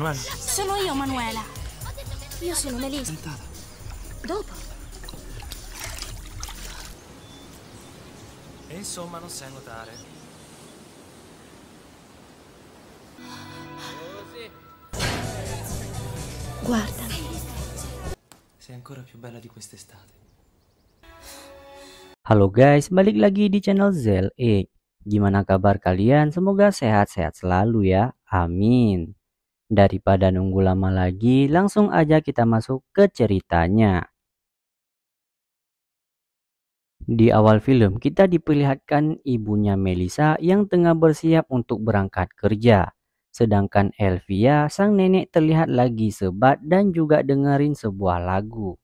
Manuela. Sono io, Manuela. Io sono Melissa. Sentata. Dopo. E insomma, non sai nuotare. Guarda. Sei ancora più bella di quest'estate. Halo guys, balik lagi di channel Zel E. Gimana kabar kalian? Semoga sehat-sehat selalu ya. Amin. Daripada nunggu lama lagi, langsung aja kita masuk ke ceritanya. Di awal film, kita diperlihatkan ibunya Melisa yang tengah bersiap untuk berangkat kerja. Sedangkan Elvia, sang nenek terlihat lagi sebat dan juga dengerin sebuah lagu.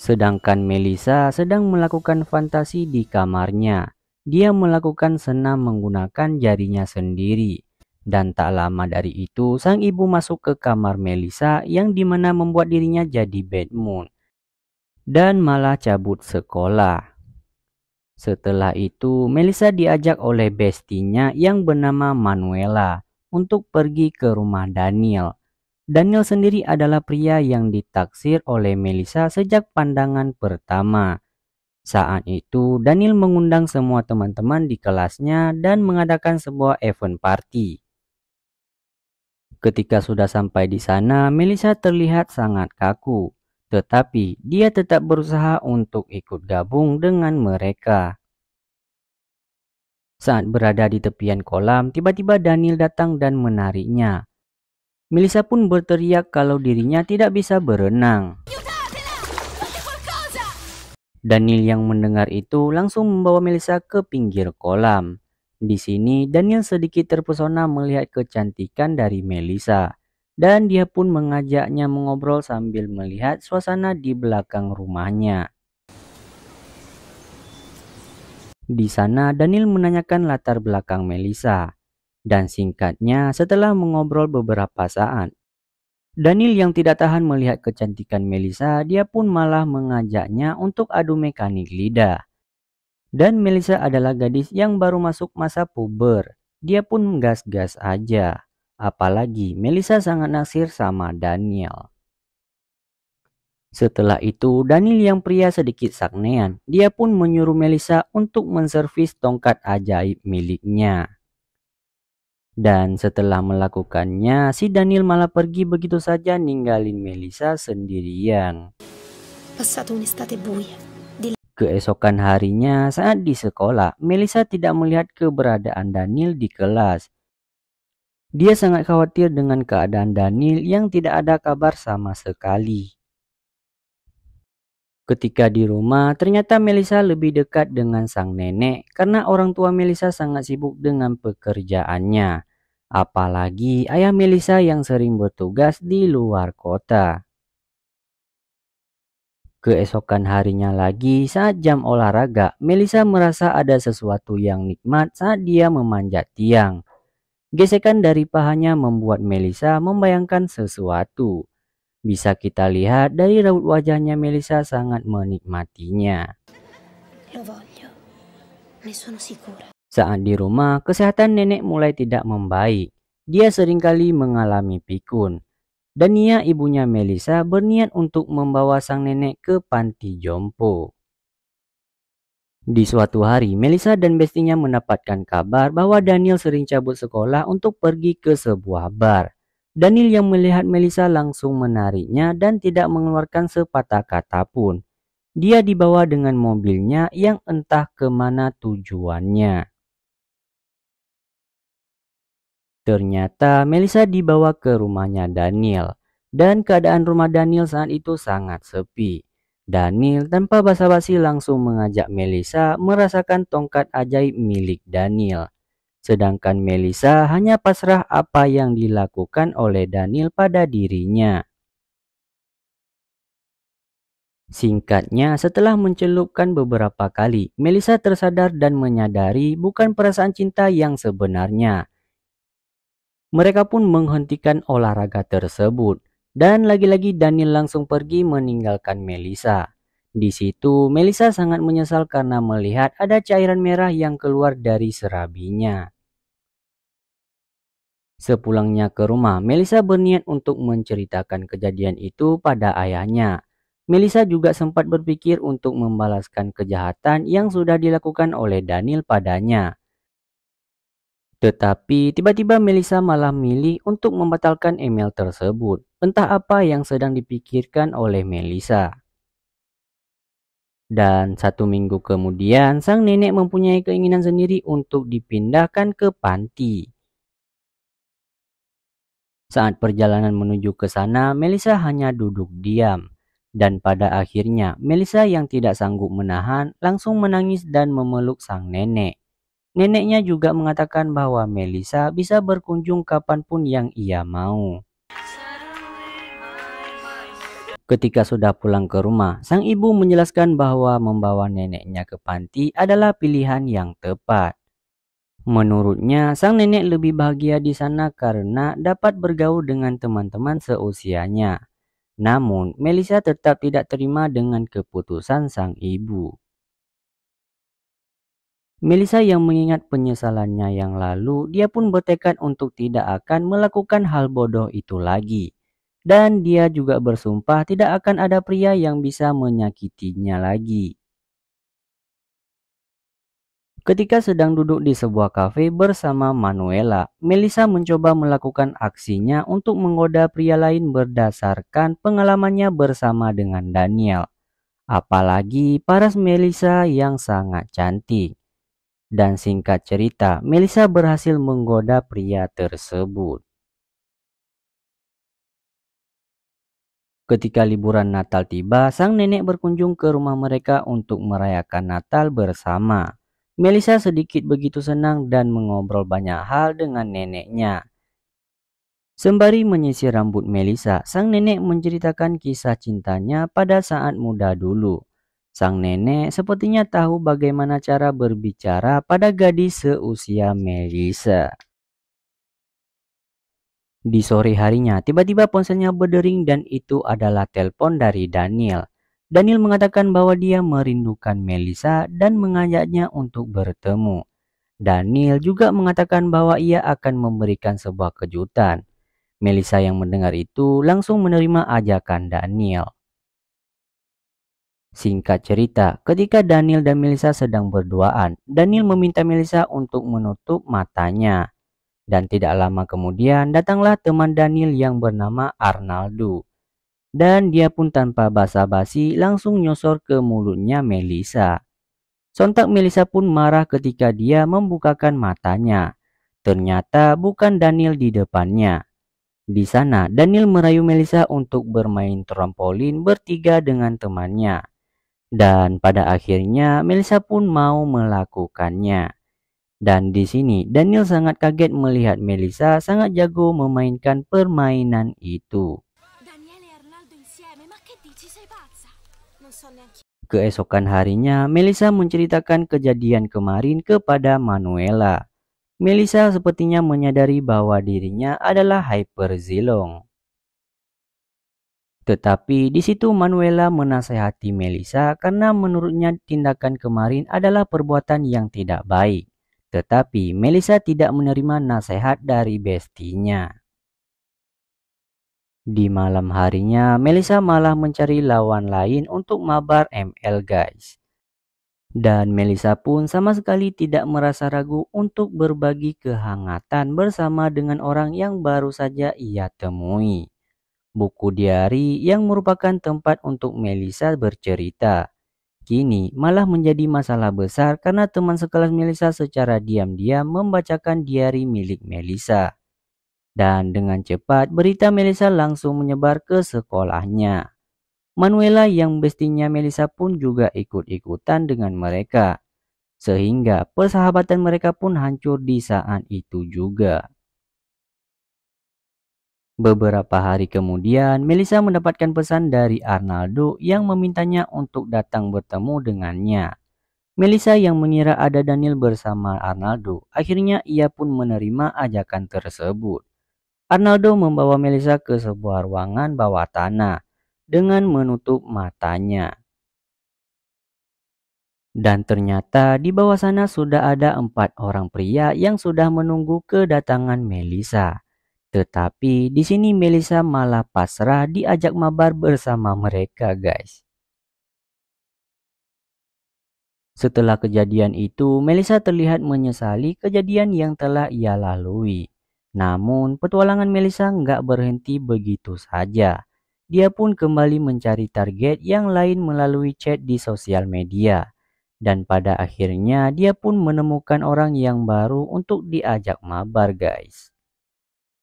Sedangkan Melissa sedang melakukan fantasi di kamarnya. Dia melakukan senam menggunakan jarinya sendiri. Dan tak lama dari itu, sang ibu masuk ke kamar Melissa yang dimana membuat dirinya jadi bad mood. Dan malah cabut sekolah. Setelah itu, Melissa diajak oleh bestinya yang bernama Manuela untuk pergi ke rumah Daniel. Daniel sendiri adalah pria yang ditaksir oleh Melissa sejak pandangan pertama. Saat itu, Daniel mengundang semua teman-teman di kelasnya dan mengadakan sebuah event party. Ketika sudah sampai di sana, Melissa terlihat sangat kaku, tetapi dia tetap berusaha untuk ikut gabung dengan mereka. Saat berada di tepian kolam, tiba-tiba Daniel datang dan menariknya. Melissa pun berteriak kalau dirinya tidak bisa berenang. Daniel yang mendengar itu langsung membawa Melissa ke pinggir kolam. Di sini Daniel sedikit terpesona melihat kecantikan dari Melissa dan dia pun mengajaknya mengobrol sambil melihat suasana di belakang rumahnya. Di sana Daniel menanyakan latar belakang Melissa. Dan singkatnya, setelah mengobrol beberapa saat, Daniel yang tidak tahan melihat kecantikan Melissa, dia pun malah mengajaknya untuk adu mekanik lidah. Dan Melissa adalah gadis yang baru masuk masa puber. Dia pun gas-gas aja. Apalagi Melissa sangat naksir sama Daniel. Setelah itu, Daniel yang pria sedikit saknean, dia pun menyuruh Melissa untuk menservis tongkat ajaib miliknya. Dan setelah melakukannya, si Daniel malah pergi begitu saja ninggalin Melissa sendirian. Keesokan harinya saat di sekolah, Melissa tidak melihat keberadaan Daniel di kelas. Dia sangat khawatir dengan keadaan Daniel yang tidak ada kabar sama sekali. Ketika di rumah, ternyata Melisa lebih dekat dengan sang nenek karena orang tua Melisa sangat sibuk dengan pekerjaannya. Apalagi ayah Melisa yang sering bertugas di luar kota. Keesokan harinya lagi, saat jam olahraga, Melisa merasa ada sesuatu yang nikmat saat dia memanjat tiang. Gesekan dari pahanya membuat Melisa membayangkan sesuatu. Bisa kita lihat dari raut wajahnya Melissa sangat menikmatinya. Saat di rumah, kesehatan nenek mulai tidak membaik. Dia seringkali mengalami pikun. Dan Nia ibunya Melissa berniat untuk membawa sang nenek ke panti jompo. Di suatu hari, Melissa dan bestinya mendapatkan kabar bahwa Daniel sering cabut sekolah untuk pergi ke sebuah bar. Daniel yang melihat Melissa langsung menariknya dan tidak mengeluarkan sepatah kata pun. Dia dibawa dengan mobilnya yang entah kemana tujuannya. Ternyata Melissa dibawa ke rumahnya Daniel dan keadaan rumah Daniel saat itu sangat sepi. Daniel tanpa basa-basi langsung mengajak Melissa merasakan tongkat ajaib milik Daniel sedangkan Melissa hanya pasrah apa yang dilakukan oleh Daniel pada dirinya. Singkatnya, setelah mencelupkan beberapa kali, Melissa tersadar dan menyadari bukan perasaan cinta yang sebenarnya. Mereka pun menghentikan olahraga tersebut, dan lagi-lagi Daniel langsung pergi meninggalkan Melissa. Di situ, Melisa sangat menyesal karena melihat ada cairan merah yang keluar dari serabinya. Sepulangnya ke rumah, Melisa berniat untuk menceritakan kejadian itu pada ayahnya. Melisa juga sempat berpikir untuk membalaskan kejahatan yang sudah dilakukan oleh Daniel padanya. Tetapi tiba-tiba Melisa malah milih untuk membatalkan email tersebut. Entah apa yang sedang dipikirkan oleh Melisa. Dan satu minggu kemudian, sang nenek mempunyai keinginan sendiri untuk dipindahkan ke panti. Saat perjalanan menuju ke sana, Melissa hanya duduk diam. Dan pada akhirnya, Melissa yang tidak sanggup menahan langsung menangis dan memeluk sang nenek. Neneknya juga mengatakan bahwa Melissa bisa berkunjung kapanpun yang ia mau. Ketika sudah pulang ke rumah, sang ibu menjelaskan bahwa membawa neneknya ke panti adalah pilihan yang tepat. Menurutnya, sang nenek lebih bahagia di sana karena dapat bergaul dengan teman-teman seusianya. Namun, Melissa tetap tidak terima dengan keputusan sang ibu. Melissa yang mengingat penyesalannya yang lalu, dia pun bertekad untuk tidak akan melakukan hal bodoh itu lagi dan dia juga bersumpah tidak akan ada pria yang bisa menyakitinya lagi. Ketika sedang duduk di sebuah kafe bersama Manuela, Melissa mencoba melakukan aksinya untuk menggoda pria lain berdasarkan pengalamannya bersama dengan Daniel. Apalagi paras Melissa yang sangat cantik. Dan singkat cerita, Melissa berhasil menggoda pria tersebut. Ketika liburan Natal tiba, sang nenek berkunjung ke rumah mereka untuk merayakan Natal bersama. Melisa sedikit begitu senang dan mengobrol banyak hal dengan neneknya. Sembari menyisir rambut Melisa, sang nenek menceritakan kisah cintanya pada saat muda dulu. Sang nenek sepertinya tahu bagaimana cara berbicara pada gadis seusia Melisa. Di sore harinya, tiba-tiba ponselnya berdering dan itu adalah telepon dari Daniel. Daniel mengatakan bahwa dia merindukan Melissa dan mengajaknya untuk bertemu. Daniel juga mengatakan bahwa ia akan memberikan sebuah kejutan. Melissa yang mendengar itu langsung menerima ajakan Daniel. Singkat cerita, ketika Daniel dan Melissa sedang berduaan, Daniel meminta Melissa untuk menutup matanya. Dan tidak lama kemudian datanglah teman Daniel yang bernama Arnaldo. Dan dia pun tanpa basa-basi langsung nyosor ke mulutnya Melisa. Sontak Melisa pun marah ketika dia membukakan matanya. Ternyata bukan Daniel di depannya. Di sana, Daniel merayu Melisa untuk bermain trampolin bertiga dengan temannya. Dan pada akhirnya, Melisa pun mau melakukannya dan di sini Daniel sangat kaget melihat Melissa sangat jago memainkan permainan itu. E Keesokan harinya, Melissa menceritakan kejadian kemarin kepada Manuela. Melissa sepertinya menyadari bahwa dirinya adalah Hyper Zilong. Tetapi di situ Manuela menasehati Melissa karena menurutnya tindakan kemarin adalah perbuatan yang tidak baik. Tetapi Melissa tidak menerima nasihat dari bestinya. Di malam harinya, Melissa malah mencari lawan lain untuk mabar ML guys. Dan Melissa pun sama sekali tidak merasa ragu untuk berbagi kehangatan bersama dengan orang yang baru saja ia temui. Buku diari yang merupakan tempat untuk Melissa bercerita Kini malah menjadi masalah besar karena teman sekelas Melisa secara diam-diam membacakan diari milik Melisa. Dan dengan cepat berita Melisa langsung menyebar ke sekolahnya. Manuela yang bestinya Melisa pun juga ikut-ikutan dengan mereka. Sehingga persahabatan mereka pun hancur di saat itu juga. Beberapa hari kemudian, Melissa mendapatkan pesan dari Arnaldo yang memintanya untuk datang bertemu dengannya. Melissa yang mengira ada Daniel bersama Arnaldo, akhirnya ia pun menerima ajakan tersebut. Arnaldo membawa Melissa ke sebuah ruangan bawah tanah dengan menutup matanya. Dan ternyata di bawah sana sudah ada empat orang pria yang sudah menunggu kedatangan Melissa. Tetapi di sini Melissa malah pasrah diajak mabar bersama mereka guys. Setelah kejadian itu, Melissa terlihat menyesali kejadian yang telah ia lalui. Namun, petualangan Melissa nggak berhenti begitu saja. Dia pun kembali mencari target yang lain melalui chat di sosial media. Dan pada akhirnya, dia pun menemukan orang yang baru untuk diajak mabar guys.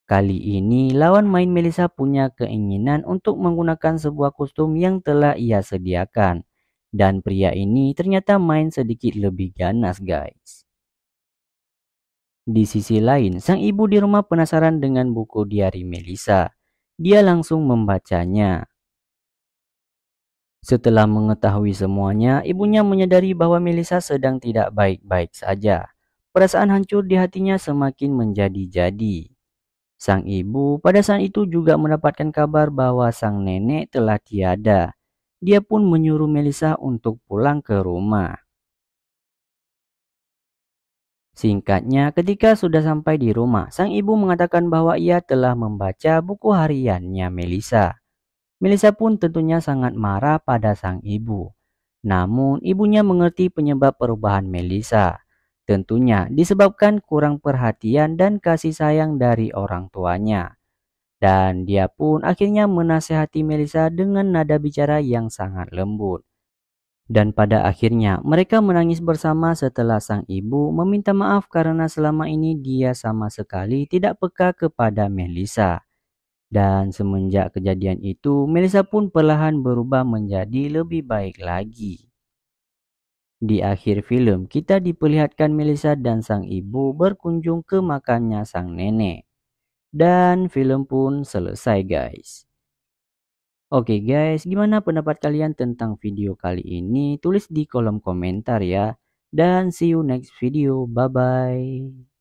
Kali ini lawan main Melissa punya keinginan untuk menggunakan sebuah kostum yang telah ia sediakan. Dan pria ini ternyata main sedikit lebih ganas guys. Di sisi lain, sang ibu di rumah penasaran dengan buku diari Melissa. Dia langsung membacanya. Setelah mengetahui semuanya, ibunya menyadari bahwa Melissa sedang tidak baik-baik saja. Perasaan hancur di hatinya semakin menjadi-jadi. Sang ibu pada saat itu juga mendapatkan kabar bahwa sang nenek telah tiada. Dia pun menyuruh Melisa untuk pulang ke rumah. Singkatnya, ketika sudah sampai di rumah, sang ibu mengatakan bahwa ia telah membaca buku hariannya Melisa. Melisa pun tentunya sangat marah pada sang ibu. Namun, ibunya mengerti penyebab perubahan Melisa. Tentunya disebabkan kurang perhatian dan kasih sayang dari orang tuanya. Dan dia pun akhirnya menasehati Melissa dengan nada bicara yang sangat lembut. Dan pada akhirnya mereka menangis bersama setelah sang ibu meminta maaf karena selama ini dia sama sekali tidak peka kepada Melissa. Dan semenjak kejadian itu, Melissa pun perlahan berubah menjadi lebih baik lagi. Di akhir film, kita diperlihatkan Melissa dan sang ibu berkunjung ke makamnya sang nenek. Dan film pun selesai guys. Oke okay guys, gimana pendapat kalian tentang video kali ini? Tulis di kolom komentar ya. Dan see you next video. Bye-bye.